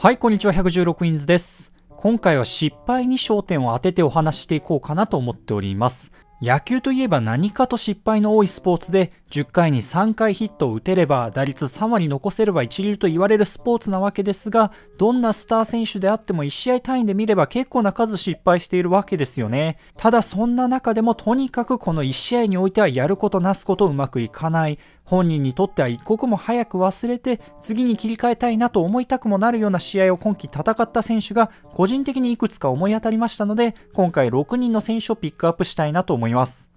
はい、こんにちは。116インズです。今回は失敗に焦点を当ててお話していこうかなと思っております。野球といえば何かと失敗の多いスポーツで、10回に3回ヒットを打てれば、打率3割残せれば一流と言われるスポーツなわけですが、どんなスター選手であっても1試合単位で見れば結構な数失敗しているわけですよね。ただそんな中でもとにかくこの1試合においてはやることなすことうまくいかない。本人にとっては一刻も早く忘れて次に切り替えたいなと思いたくもなるような試合を今季戦った選手が個人的にいくつか思い当たりましたので今回6人の選手をピックアップしたいなと思います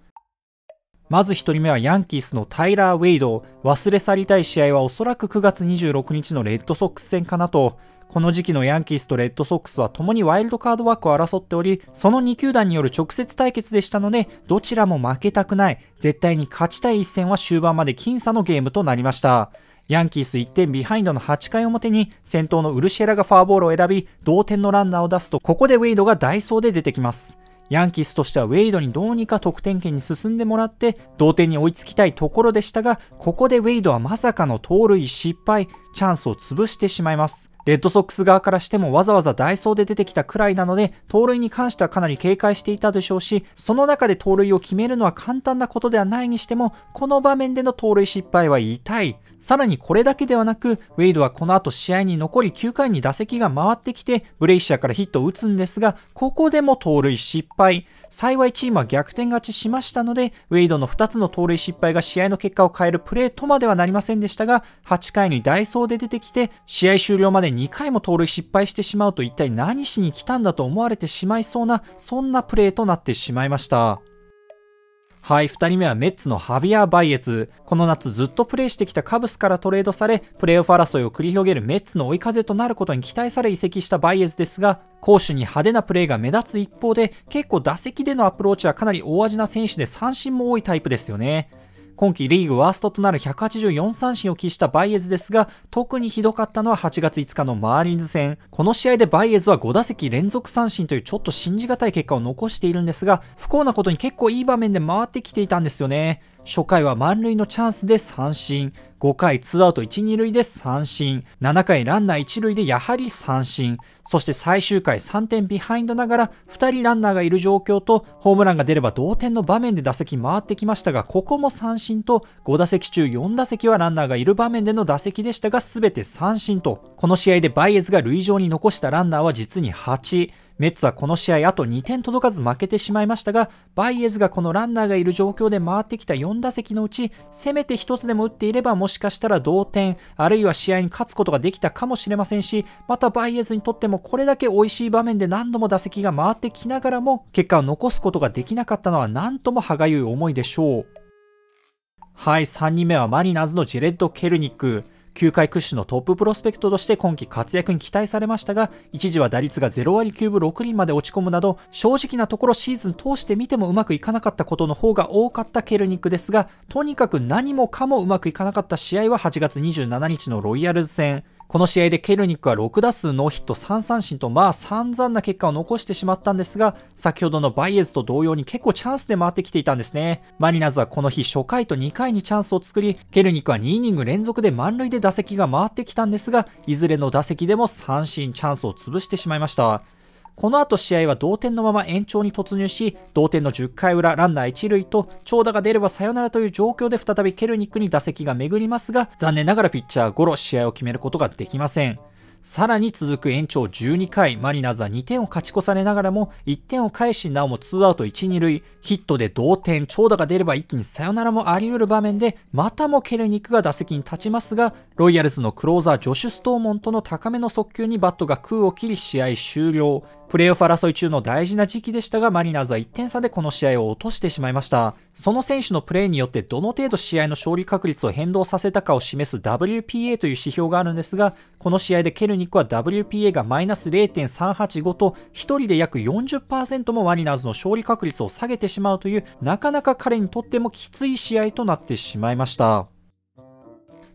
まず1人目はヤンキースのタイラー・ウェイド忘れ去りたい試合はおそらく9月26日のレッドソックス戦かなとこの時期のヤンキースとレッドソックスは共にワイルドカード枠を争っており、その2球団による直接対決でしたので、どちらも負けたくない、絶対に勝ちたい一戦は終盤まで僅差のゲームとなりました。ヤンキース1点ビハインドの8回表に先頭のウルシェラがフォアボールを選び同点のランナーを出すとここでウェイドがダイソーで出てきますヤンキースとしてはウェイドにどうにか得点圏に進んでもらって同点に追いつきたいところでしたがここでウェイドはまさかの盗塁失敗チャンスを潰してしまいますレッドソックス側からしてもわざわざダイソーで出てきたくらいなので、盗塁に関してはかなり警戒していたでしょうし、その中で盗塁を決めるのは簡単なことではないにしても、この場面での盗塁失敗は痛い。さらにこれだけではなく、ウェイドはこの後試合に残り9回に打席が回ってきて、ブレイシアからヒットを打つんですが、ここでも盗塁失敗。幸いチームは逆転勝ちしましたので、ウェイドの2つの盗塁失敗が試合の結果を変えるプレーとまではなりませんでしたが、8回にダイソーで出てきて、試合終了まで2回も盗塁失敗してしまうと一体何しに来たんだと思われてしまいそうな、そんなプレーとなってしまいました。はい、2人目はメッツのハビア・バイエツ。この夏ずっとプレーしてきたカブスからトレードされ、プレーオフ争いを繰り広げるメッツの追い風となることに期待され移籍したバイエツですが、攻守に派手なプレーが目立つ一方で、結構打席でのアプローチはかなり大味な選手で三振も多いタイプですよね。今季リーグワーストとなる184三振を喫したバイエズですが、特にひどかったのは8月5日のマーリンズ戦。この試合でバイエズは5打席連続三振というちょっと信じがたい結果を残しているんですが、不幸なことに結構いい場面で回ってきていたんですよね。初回は満塁のチャンスで三振、5回ツーアウト1、2塁で三振、7回ランナー1塁でやはり三振、そして最終回3点ビハインドながら2人ランナーがいる状況と、ホームランが出れば同点の場面で打席回ってきましたが、ここも三振と、5打席中4打席はランナーがいる場面での打席でしたが、全て三振と、この試合でバイエズが塁上に残したランナーは実に8、メッツはこの試合あと2点届かず負けてしまいましたが、バイエズがこのランナーがいる状況で回ってきた4打席のうち、せめて1つでも打っていればもしかしたら同点、あるいは試合に勝つことができたかもしれませんし、またバイエズにとってもこれだけ美味しい場面で何度も打席が回ってきながらも、結果を残すことができなかったのは何とも歯がゆい思いでしょう。はい、3人目はマリナーズのジェレッド・ケルニック。球界屈指のトッププロスペクトとして今季活躍に期待されましたが、一時は打率が0割9分6厘まで落ち込むなど、正直なところシーズン通して見てもうまくいかなかったことの方が多かったケルニックですが、とにかく何もかもうまくいかなかった試合は8月27日のロイヤルズ戦。この試合でケルニックは6打数ノーヒット3三振とまあ散々な結果を残してしまったんですが、先ほどのバイエズと同様に結構チャンスで回ってきていたんですね。マリナーズはこの日初回と2回にチャンスを作り、ケルニックは2イニング連続で満塁で打席が回ってきたんですが、いずれの打席でも三振チャンスを潰してしまいました。この後試合は同点のまま延長に突入し、同点の10回裏ランナー1塁と長打が出ればサヨナラという状況で再びケルニックに打席が巡りますが、残念ながらピッチャーゴロ試合を決めることができません。さらに続く延長12回、マリナーズは2点を勝ち越されながらも、1点を返し、なおも2アウト1、2塁、ヒットで同点、長打が出れば一気にサヨナラもあり得る場面で、またもケルニックが打席に立ちますが、ロイヤルズのクローザー、ジョシュ・ストーモンとの高めの速球にバットが空を切り試合終了。プレーオフ争い中の大事な時期でしたが、マリナーズは1点差でこの試合を落としてしまいました。その選手のプレーによってどの程度試合の勝利確率を変動させたかを示す WPA という指標があるんですが、この試合でケルニックは WPA がマイナス0.385と、1人で約40%もマリナーズの勝利確率を下げてしまうという、なかなか彼にとってもきつい試合となってしまいました。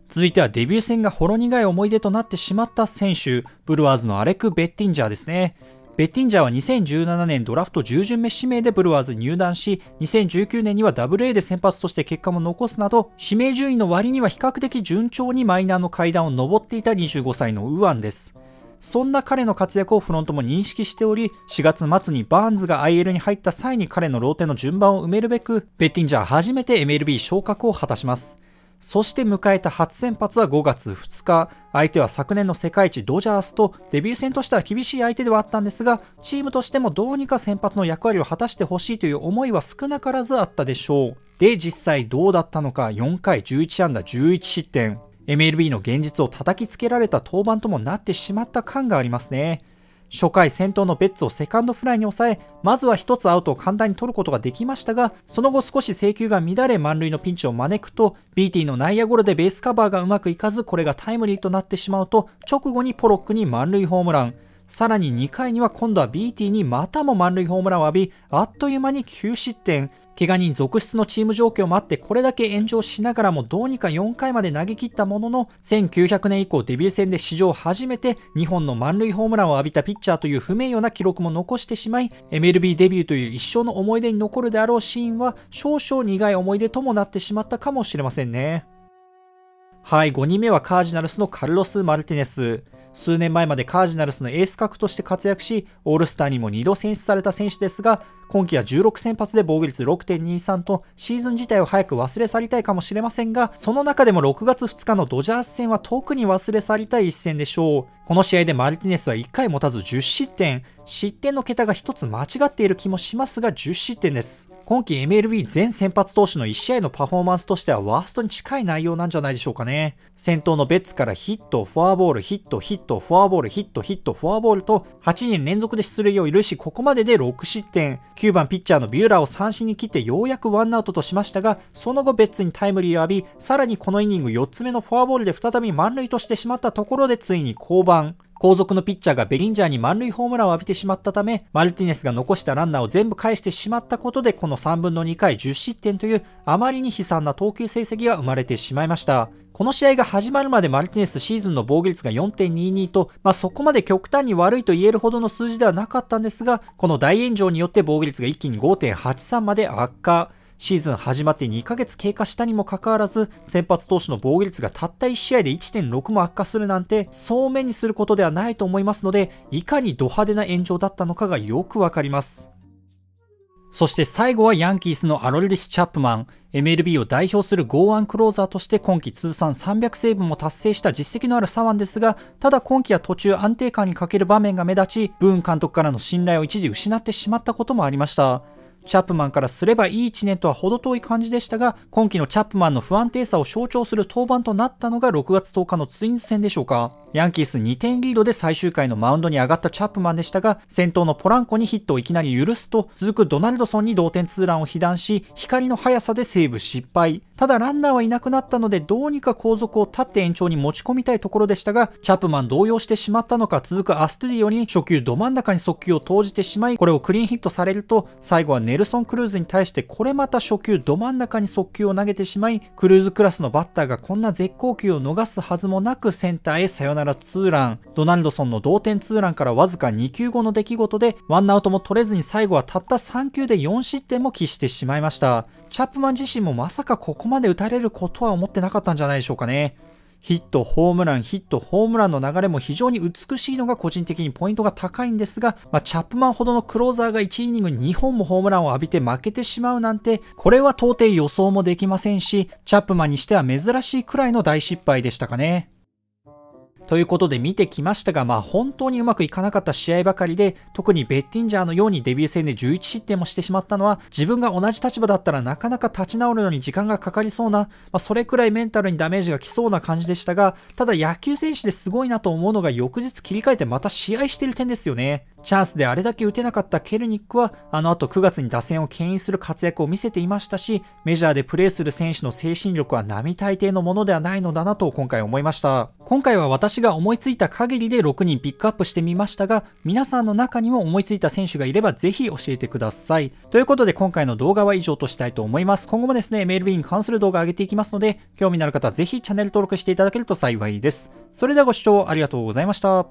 続いてはデビュー戦がほろ苦い思い出となってしまった選手、ブルワーズのアレク・ベッティンジャーですね。ベッティンジャーは2017年ドラフト10巡目指名でブルワーズに入団し、2019年には WA で先発として結果も残すなど、指名順位の割には比較的順調にマイナーの階段を上っていた25歳のウアンです。そんな彼の活躍をフロントも認識しており、4月末にバーンズが IL に入った際に彼のローテの順番を埋めるべく、ベッティンジャー初めて MLB 昇格を果たします。そして迎えた初先発は5月2日、相手は昨年の世界一ドジャースとデビュー戦としては厳しい相手ではあったんですが、チームとしてもどうにか先発の役割を果たしてほしいという思いは少なからずあったでしょう。で、実際どうだったのか、4回11安打11失点。MLB の現実を叩きつけられた登板ともなってしまった感がありますね。初回先頭のベッツをセカンドフライに抑え、まずは1つアウトを簡単に取ることができましたが、その後少し制球が乱れ満塁のピンチを招くと、ビーティの内野ゴロでベースカバーがうまくいかず、これがタイムリーとなってしまうと、直後にポロックに満塁ホームラン。さらに2回には今度は BT にまたも満塁ホームランを浴び、あっという間に9失点。怪我人続出のチーム状況もあって、これだけ炎上しながらもどうにか4回まで投げ切ったものの、1900年以降デビュー戦で史上初めて2本の満塁ホームランを浴びたピッチャーという不名誉な記録も残してしまい、MLB デビューという一生の思い出に残るであろうシーンは、少々苦い思い出ともなってしまったかもしれませんね。はい、5人目はカージナルスのカルロス・マルティネス。数年前までカージナルスのエース格として活躍し、オールスターにも2度選出された選手ですが、今季は16先発で防御率6.23と、シーズン自体を早く忘れ去りたいかもしれませんが、その中でも6月2日のドジャース戦は特に忘れ去りたい一戦でしょう。この試合でマルティネスは1回持たず10失点、失点の桁が1つ間違っている気もしますが10失点です。今季 MLB 全先発投手の1試合のパフォーマンスとしてはワーストに近い内容なんじゃないでしょうかね。先頭のベッツからヒット、フォアボール、ヒット、ヒット、フォアボール、ヒット、ヒット、フォアボールと8人連続で出塁を許し、ここまでで6失点。9番ピッチャーのビューラーを三振に切ってようやくワンアウトとしましたが、その後ベッツにタイムリーを浴び、さらにこのイニング4つ目のフォアボールで再び満塁としてしまったところでついに降板。後続のピッチャーがベリンジャーに満塁ホームランを浴びてしまったため、マルティネスが残したランナーを全部返してしまったことで、この3分の2回10失点という、あまりに悲惨な投球成績が生まれてしまいました。この試合が始まるまでマルティネスシーズンの防御率が4.22と、まあ、そこまで極端に悪いと言えるほどの数字ではなかったんですが、この大炎上によって防御率が一気に5.83まで悪化。シーズン始まって2ヶ月経過したにもかかわらず、先発投手の防御率がたった1試合で1.6も悪化するなんて、そう目にすることではないと思いますので、いかにド派手な炎上だったのかがよくわかります。そして最後はヤンキースのアロルディス・チャップマン。MLB を代表する剛腕クローザーとして今季通算300セーブも達成した実績のある左腕ですが、ただ今季は途中安定感に欠ける場面が目立ち、ブーン監督からの信頼を一時失ってしまったこともありました。チャップマンからすればいい1年とは程遠い感じでしたが、今季のチャップマンの不安定さを象徴する登板となったのが6月10日のツインズ戦でしょうか。ヤンキース2点リードで最終回のマウンドに上がったチャップマンでしたが、先頭のポランコにヒットをいきなり許すと、続くドナルドソンに同点ツーランを被弾し、光の速さでセーブ失敗。ただランナーはいなくなったので、どうにか後続を立って延長に持ち込みたいところでしたが、チャップマン動揺してしまったのか、続くアストゥディオに初球ど真ん中に速球を投じてしまい、これをクリーンヒットされると、最後はネルソン・クルーズに対して、これまた初球ど真ん中に速球を投げてしまい、クルーズクラスのバッターがこんな絶好球を逃すはずもなくセンターへさよならならツーラン、ドナルドソンの同点ツーランからわずか2球後の出来事で、ワンアウトも取れずに最後はたった3球で4失点も喫してしまいました。チャップマン自身もまさかここまで打たれることは思ってなかったんじゃないでしょうかね。ヒット、ホームラン、ヒット、ホームランの流れも非常に美しいのが個人的にポイントが高いんですが、まあ、チャップマンほどのクローザーが1イニング2本もホームランを浴びて負けてしまうなんて、これは到底予想もできませんし、チャップマンにしては珍しいくらいの大失敗でしたかね。ということで見てきましたが、まあ、本当にうまくいかなかった試合ばかりで、特にベッティンジャーのようにデビュー戦で11失点もしてしまったのは、自分が同じ立場だったらなかなか立ち直るのに時間がかかりそうな、まあ、それくらいメンタルにダメージが来そうな感じでしたが、ただ野球選手ですごいなと思うのが翌日切り替えてまた試合してる点ですよね。チャンスであれだけ打てなかったケルニックは、あの後9月に打線を牽引する活躍を見せていましたし、メジャーでプレーする選手の精神力は並大抵のものではないのだなと今回思いました。今回は私が思いついた限りで6人ピックアップしてみましたが、皆さんの中にも思いついた選手がいればぜひ教えてください。ということで今回の動画は以上としたいと思います。今後もですね、メールビーに関する動画上げていきますので、興味のある方はぜひチャンネル登録していただけると幸いです。それではご視聴ありがとうございました。